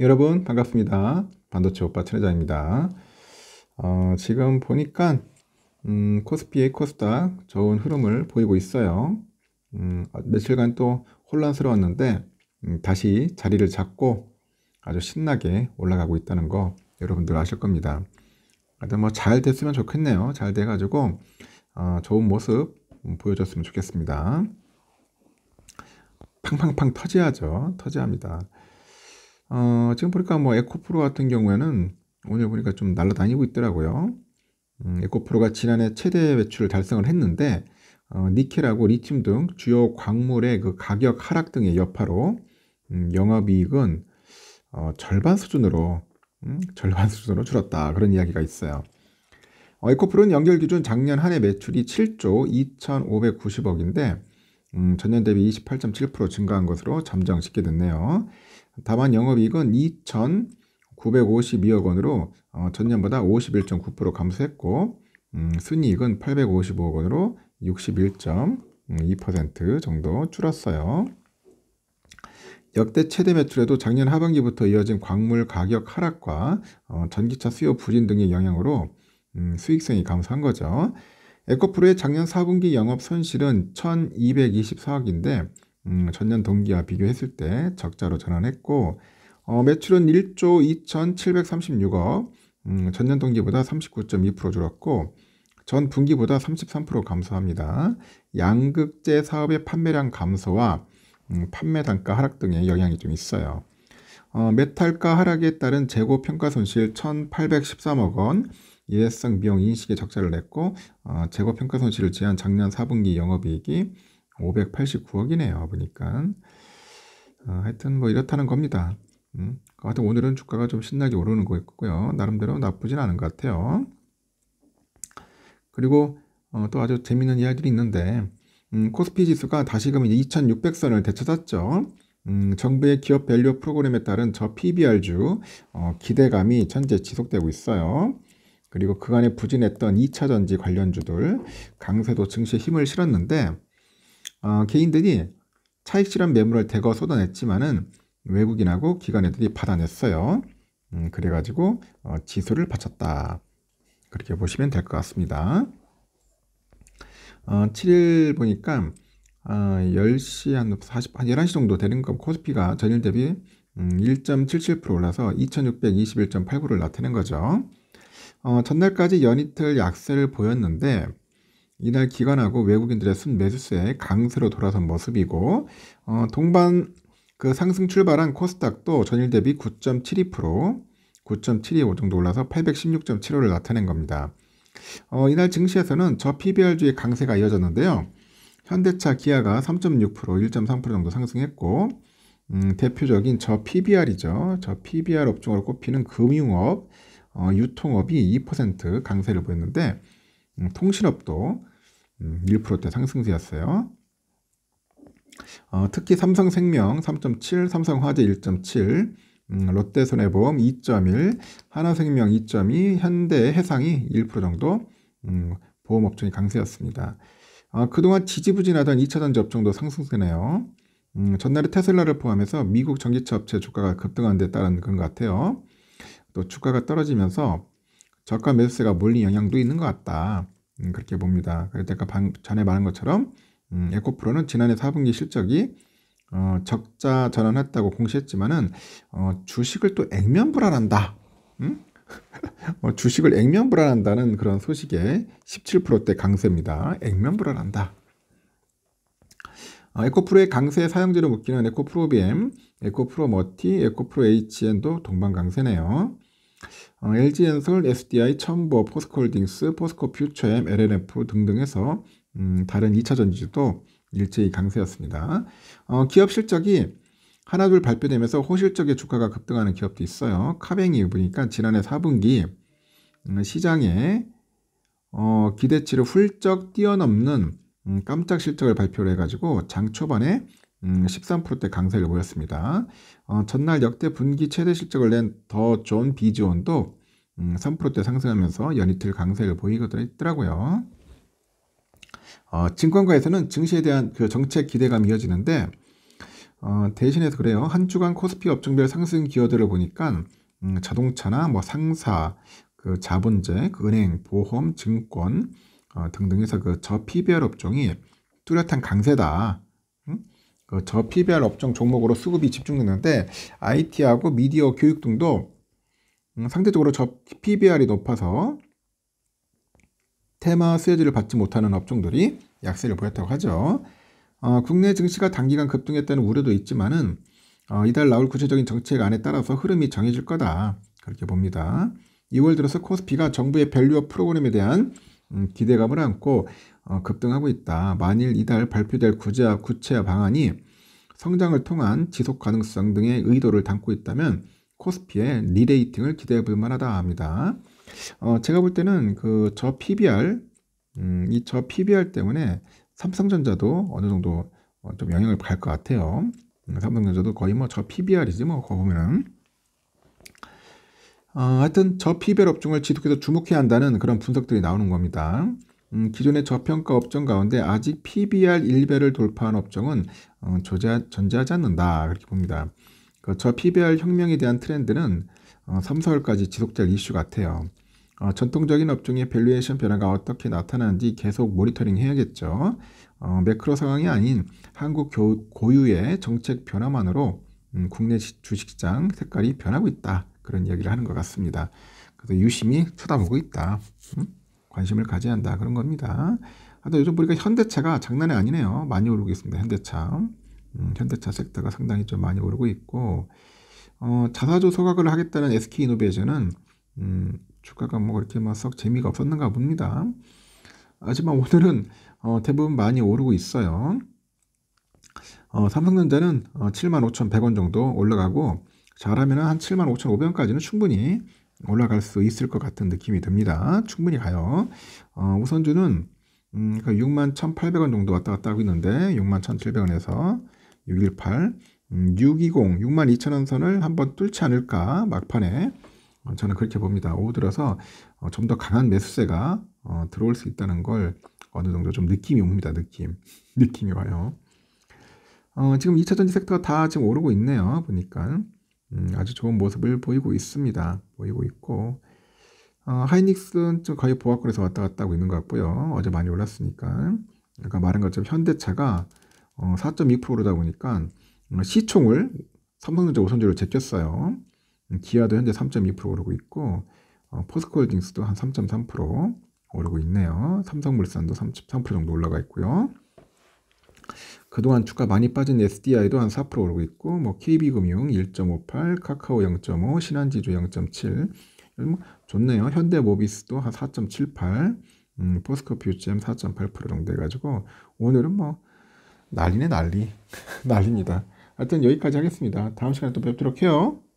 여러분 반갑습니다. 반도체 오빠 최회장입니다 어, 지금 보니까 음, 코스피의 코스닥 좋은 흐름을 보이고 있어요. 음, 어, 며칠간 또 혼란스러웠는데 음, 다시 자리를 잡고 아주 신나게 올라가고 있다는 거 여러분들 아실 겁니다. 하여튼 뭐잘 됐으면 좋겠네요. 잘 돼가지고 어, 좋은 모습 음, 보여줬으면 좋겠습니다. 팡팡팡 터져야죠. 터져야 합니다. 어, 지금 보니까 뭐 에코프로 같은 경우에는 오늘 보니까 좀 날라다니고 있더라고요. 음, 에코프로가 지난해 최대 매출을 달성을 했는데 어, 니켈하고 리튬 등 주요 광물의 그 가격 하락 등의 여파로 음, 영업이익은 어, 절반 수준으로 음, 절반 수준으로 줄었다 그런 이야기가 있어요. 어, 에코프로는 연결 기준 작년 한해 매출이 7조 2,590억인데 음, 전년 대비 28.7% 증가한 것으로 잠정 쉽게 됐네요. 다만 영업이익은 2,952억 원으로 어, 전년보다 51.9% 감소했고 음, 순이익은 855억 원으로 61.2% 정도 줄었어요. 역대 최대 매출에도 작년 하반기부터 이어진 광물 가격 하락과 어, 전기차 수요 불인 등의 영향으로 음, 수익성이 감소한 거죠. 에코프로의 작년 4분기 영업 손실은 1,224억인데 음, 전년 동기와 비교했을 때 적자로 전환했고 어, 매출은 1조 2,736억, 음, 전년 동기보다 39.2% 줄었고 전 분기보다 33% 감소합니다. 양극재 사업의 판매량 감소와 음, 판매 단가 하락 등의 영향이 좀 있어요. 어, 메탈가 하락에 따른 재고 평가 손실 1,813억 원, 예외성 비용 인식의 적자를 냈고 어, 재고 평가 손실을 제한 작년 4분기 영업이익이 589억이네요. 보니까. 어, 하여튼 뭐 이렇다는 겁니다. 음, 하여튼 오늘은 주가가 좀 신나게 오르는 거였고요 나름대로 나쁘진 않은 것 같아요. 그리고 어, 또 아주 재밌는 이야기들이 있는데 음, 코스피 지수가 다시금 2600선을 되찾았죠. 음, 정부의 기업 밸류 프로그램에 따른 저 PBR주 어, 기대감이 현재 지속되고 있어요. 그리고 그간에 부진했던 2차전지 관련주들 강세도 증시에 힘을 실었는데 어, 개인들이 차익 실현 매물을 대거 쏟아냈지만은 외국인하고 기관애들이 받아냈어요. 음, 그래가지고 어, 지수를 바쳤다. 그렇게 보시면 될 것 같습니다. 어, 7일 보니까 어, 10시 한 40, 한 11시 정도 되는 거 코스피가 전일 대비 음, 1.77% 올라서 2621.89를 나타낸 거죠. 어, 전날까지 연이틀 약세를 보였는데 이날 기관하고 외국인들의 순 매수세의 강세로 돌아선 모습이고 어, 동반 그 상승 출발한 코스닥도 전일 대비 9.72% 9.725 정도 올라서 816.75를 나타낸 겁니다. 어, 이날 증시에서는 저 PBR주의 강세가 이어졌는데요. 현대차 기아가 3.6% 1.3% 정도 상승했고 음, 대표적인 저 PBR이죠. 저 PBR 업종으로 꼽히는 금융업, 어, 유통업이 2% 강세를 보였는데 음, 통신업도 1%대 음, 상승세였어요. 어, 특히 삼성생명 3.7, 삼성화재 1.7, 음, 롯데손해보험 2.1, 하나생명 2.2, 현대해상이 1% 정도 음, 보험업종이 강세였습니다. 어, 그동안 지지부진하던 2차전지 업종도 상승세네요. 음, 전날에 테슬라를 포함해서 미국 전기차 업체 주가가 급등한 데 따른 그런 것 같아요. 또 주가가 떨어지면서 저가 매수세가 몰린 영향도 있는 것 같다. 음, 그렇게 봅니다. 그래서 아까 방, 전에 말한 것처럼 음, 에코프로는 지난해 4분기 실적이 어, 적자 전환했다고 공시했지만은 어, 주식을 또 액면 불안한다. 음? 어, 주식을 액면 불안한다는 그런 소식에 17%대 강세입니다. 액면 불안한다. 어, 에코프로의 강세 사용제로 묶이는 에코프로 BM, 에코프로 머티, 에코프로 HN도 동반 강세네요. 어, LG엔솔, SDI, 첨보, 포스코홀딩스, 포스코퓨처엠, LNF 등등 해서 음, 다른 2차 전지도 일제히 강세였습니다. 어, 기업 실적이 하나둘 발표되면서 호실적의 주가가 급등하는 기업도 있어요. 카뱅이 보니까 지난해 4분기 음, 시장에 어, 기대치를 훌쩍 뛰어넘는 음, 깜짝 실적을 발표를 해가지고 장 초반에 음, 13%대 강세를 보였습니다. 어, 전날 역대 분기 최대 실적을 낸더존 비지온도 음, 3%대 상승하면서 연이틀 강세를 보이더라고요. 기도했 어, 증권가에서는 증시에 대한 그 정책 기대감이 이어지는데 어, 대신해서 그래요. 한 주간 코스피 업종별 상승 기여들을 보니까 음, 자동차나 뭐 상사, 그 자본재, 그 은행, 보험, 증권 어, 등등에서 그저피 b r 업종이 뚜렷한 강세다. 그저 PBR 업종 종목으로 수급이 집중됐는데 IT하고 미디어 교육 등도 음, 상대적으로 저 PBR이 높아서 테마 수혜주를 받지 못하는 업종들이 약세를 보였다고 하죠. 어, 국내 증시가 단기간 급등했다는 우려도 있지만은 어, 이달 나올 구체적인 정책 안에 따라서 흐름이 정해질 거다 그렇게 봅니다. 2월 들어서 코스피가 정부의 밸류업 프로그램에 대한 음, 기대감을 안고 어, 급등하고 있다. 만일 이달 발표될 구제와 구체화 방안이 성장을 통한 지속 가능성 등의 의도를 담고 있다면 코스피의 리레이팅을 기대해 볼 만하다 합니다. 어, 제가 볼 때는 그 저 PBR 음, 이 저 PBR 때문에 삼성전자도 어느 정도 어, 좀 영향을 받것 같아요. 음, 삼성전자도 거의 뭐 저 PBR이지 뭐 거 보면은 어, 하여튼 저피별 업종을 지속해서 주목해야 한다는 그런 분석들이 나오는 겁니다. 음, 기존의 저평가 업종 가운데 아직 PBR 1배를 돌파한 업종은 어, 조자, 존재하지 않는다 그렇게 봅니다. 그저 PBR 혁명에 대한 트렌드는 어, 3, 4월까지 지속될 이슈 같아요. 어, 전통적인 업종의 밸류에이션 변화가 어떻게 나타나는지 계속 모니터링 해야겠죠. 어, 매크로 상황이 아닌 한국 교, 고유의 정책 변화만으로 음, 국내 주식시장 색깔이 변하고 있다. 그런 이야기를 하는 것 같습니다. 그래서 유심히 쳐다보고 있다. 관심을 가져야 한다. 그런 겁니다. 하여 요즘 보니까 현대차가 장난이 아니네요. 많이 오르고 있습니다. 현대차. 음, 현대차 섹터가 상당히 좀 많이 오르고 있고, 어, 자사주 소각을 하겠다는 SK 이노베이션은, 음, 주가가 뭐 그렇게 막 썩 재미가 없었는가 봅니다. 하지만 오늘은, 어, 대부분 많이 오르고 있어요. 어, 삼성전자는 어, 75,100원 정도 올라가고, 잘하면 한 75,500원까지는 충분히 올라갈 수 있을 것 같은 느낌이 듭니다. 충분히 가요. 어, 우선주는 음, 그러 그러니까 61,800원 정도 왔다 갔다 하고 있는데 61,700원에서 618, 음, 620, 62,000원 선을 한번 뚫지 않을까 막판에 어, 저는 그렇게 봅니다. 오후 들어서 어, 좀 더 강한 매수세가 어, 들어올 수 있다는 걸 어느 정도 좀 느낌이 옵니다. 느낌, 느낌이 와요. 어, 지금 2차전지 섹터가 다 지금 오르고 있네요. 보니까. 음, 아주 좋은 모습을 보이고 있습니다. 보이고 있고 어, 하이닉스는 좀 거의 보합권에서 왔다 갔다 하고 있는 것 같고요. 어제 많이 올랐으니까 아까 말한 것처럼 현대차가 어, 4.2%다 보니까 음, 시총을 삼성전자 우선주로 제꼈어요. 음, 기아도 현재 3.2% 오르고 있고 어, 포스코홀딩스도 한 3.3% 오르고 있네요. 삼성물산도 3 정도 올라가 있고요. 그동안 주가 많이 빠진 SDI도 한 4% 오르고 있고 뭐 KB금융 1.58, 카카오 0.5, 신한지주 0.7 뭐 좋네요. 현대모비스도 한 4.78, 음, 포스코 퓨즈엠 4.8% 정도 해가지고 오늘은 뭐 난리네 난리 난리입니다. 하여튼 여기까지 하겠습니다. 다음 시간에 또 뵙도록 해요.